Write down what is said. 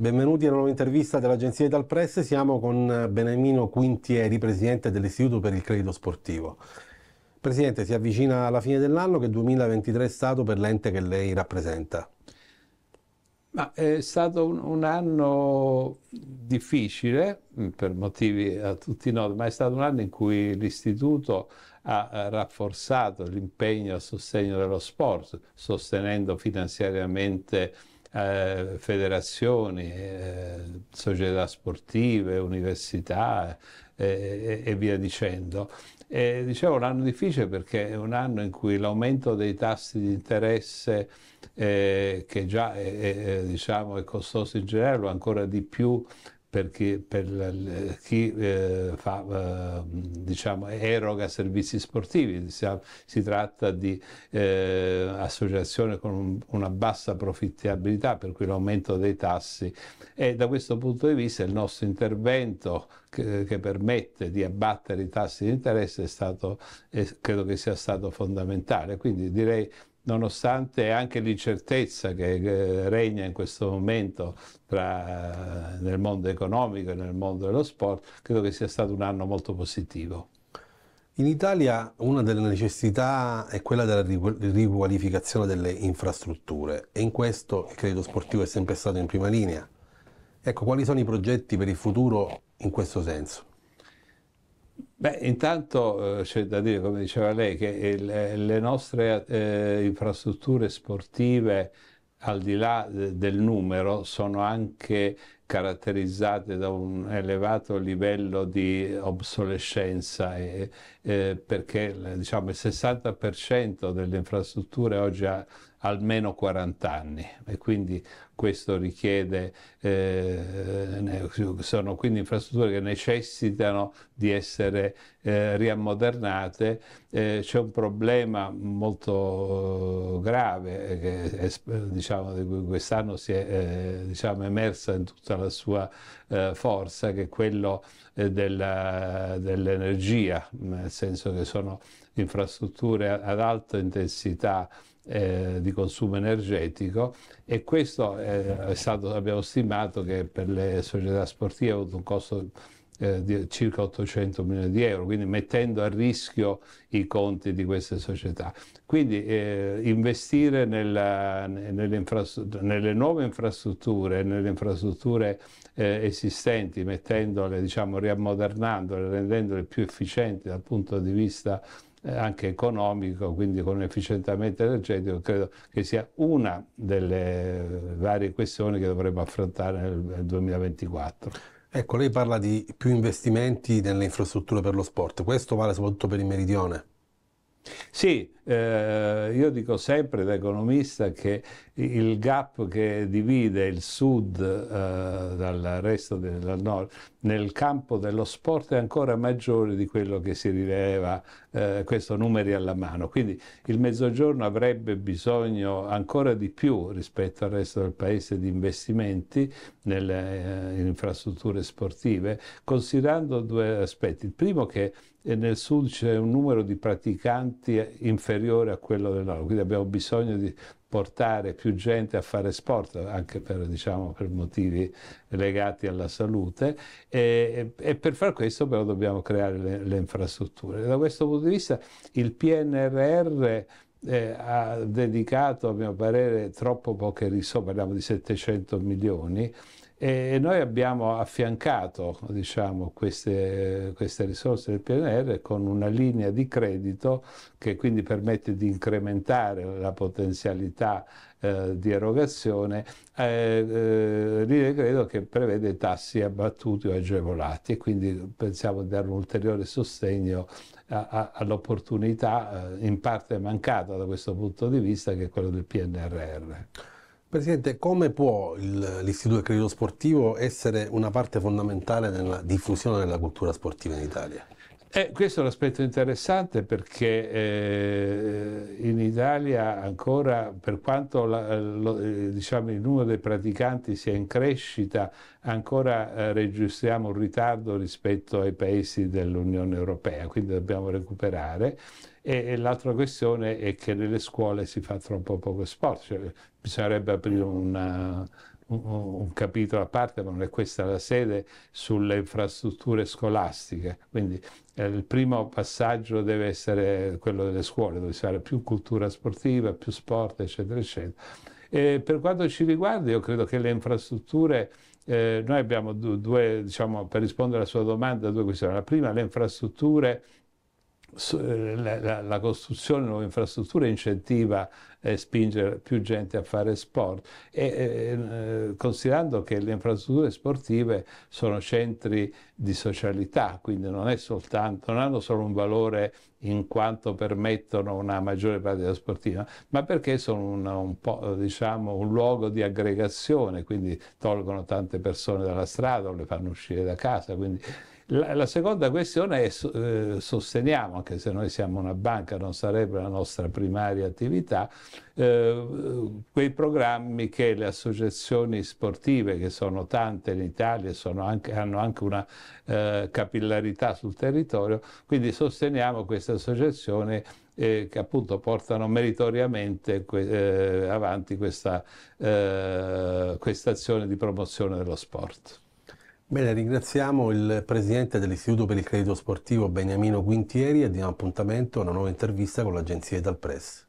Benvenuti alla nuova intervista dell'agenzia Dal Press, siamo con eh, Benemino Quintieri, presidente dell'Istituto per il Credito Sportivo. Presidente, si avvicina alla fine dell'anno che 2023 è stato per l'ente che lei rappresenta. Ma è stato un, un, anno difficile mm, per motivi a tutti noti, ma è stato un anno in cui l'Istituto ha eh, rafforzato l'impegno a sostegno dello sport, sostenendo finanziariamente eh, federazioni, eh, società sportive, università eh, e via dicendo. E, dicevo un anno difficile perché è un anno in cui l'aumento dei tassi di interesse eh, che già è, è, diciamo, è costoso in generale, ancora di più per chi, per chi eh, fa, eh, diciamo, eroga servizi sportivi, si, si tratta di eh, associazioni con un, una bassa profittabilità, per cui l'aumento dei tassi e da questo punto di vista il nostro intervento che, che permette di abbattere i tassi di interesse è stato, è, credo che sia stato fondamentale. Quindi direi nonostante anche l'incertezza che eh, regna in questo momento tra, eh, nel mondo economico e nel mondo dello sport, credo che sia stato un anno molto positivo. In Italia una delle necessità è quella della riqualificazione delle infrastrutture e in questo il credito sportivo è sempre stato in prima linea. Ecco, quali sono i progetti per il futuro in questo senso? Beh, intanto eh, c'è da dire, come diceva lei, che le, eh, le nostre eh, infrastrutture sportive, al di là eh, del numero, sono anche caratterizzate da un elevato livello di obsolescenza e, e perché diciamo, il 60% delle infrastrutture oggi ha almeno 40 anni e quindi questo richiede, eh, sono quindi infrastrutture che necessitano di essere eh, riammodernate. Eh, c'è un problema molto grave che eh, diciamo, quest'anno si è eh, diciamo, emersa in tutta la la sua eh, forza, che è quello eh, dell'energia, mm, nel senso che sono infrastrutture ad alta intensità eh, di consumo energetico e questo eh, è stato, abbiamo stimato che per le società sportive ha avuto un costo eh, di circa 800 milioni di euro, quindi mettendo a rischio i conti di queste società. Quindi eh, investire nella, nelle, nelle, nuove infrastrutture, nelle infrastrutture eh, esistenti, mettendole, diciamo, riammodernandole, rendendole più efficienti dal punto di vista eh, anche economico, quindi con efficientamento energetico, credo che sia una delle varie questioni che dovremo affrontare nel 2024. Ecco, lei parla di più investimenti nelle infrastrutture per lo sport, questo vale soprattutto per il meridione? Sì, eh, io dico sempre da economista che il gap che divide il sud eh, dal resto del nord nel campo dello sport è ancora maggiore di quello che si rileva, eh, questo numeri alla mano. Quindi il mezzogiorno avrebbe bisogno ancora di più rispetto al resto del paese di investimenti nelle in eh, infrastrutture sportive, considerando due aspetti. Il primo che eh, nel sud c'è un numero di praticanti inferiore inferiore a quello del nord. quindi abbiamo bisogno di portare più gente a fare sport, anche per, diciamo, per motivi legati alla salute, e, e, per far questo però dobbiamo creare le, le infrastrutture. Da questo punto di vista il PNRR eh, ha dedicato, a mio parere, troppo poche risorse, parliamo di 700 milioni, e noi abbiamo affiancato diciamo, queste, queste, risorse del PNR con una linea di credito che quindi permette di incrementare la potenzialità eh, di erogazione, eh, eh, linea di credito che prevede tassi abbattuti o agevolati e quindi pensiamo di dare un ulteriore sostegno all'opportunità eh, in parte mancata da questo punto di vista che è quello del PNRR. Presidente, come può l'Istituto del Credito Sportivo essere una parte fondamentale nella diffusione della cultura sportiva in Italia? Eh, questo è un aspetto interessante perché eh, in Italia ancora, per quanto la, lo, eh, diciamo, il numero dei praticanti sia in crescita, ancora eh, registriamo un ritardo rispetto ai paesi dell'Unione Europea, quindi dobbiamo recuperare. E, e l'altra questione è che nelle scuole si fa troppo poco sport, cioè, bisognerebbe aprire una, un capitolo a parte, ma non è questa la sede, sulle infrastrutture scolastiche. Quindi eh, il primo passaggio deve essere quello delle scuole, dove si fare più cultura sportiva, più sport, eccetera, eccetera. E per quanto ci riguarda, io credo che le infrastrutture, eh, noi abbiamo due, diciamo, per rispondere alla sua domanda, due questioni. La prima, le infrastrutture eh, la, la, costruzione di nuove infrastrutture incentiva e eh, spinge più gente a fare sport e, eh, eh, considerando che le infrastrutture sportive sono centri di socialità quindi non, soltanto, non hanno solo un valore in quanto permettono una maggiore pratica sportiva ma perché sono un, un, diciamo, un luogo di aggregazione quindi tolgono tante persone dalla strada o le fanno uscire da casa quindi la, la seconda questione è eh, sosteniamo, anche se noi siamo una banca, non sarebbe la nostra primaria attività, eh, quei programmi che le associazioni sportive, che sono tante in Italia, anche, hanno anche una eh, capillarità sul territorio, quindi sosteniamo queste associazioni eh, che appunto portano meritoriamente eh, avanti questa, eh, questa azione di promozione dello sport. Bene, ringraziamo il presidente dell'Istituto per il Credito Sportivo Beniamino Quintieri e diamo appuntamento a una nuova intervista con l'agenzia Italpress.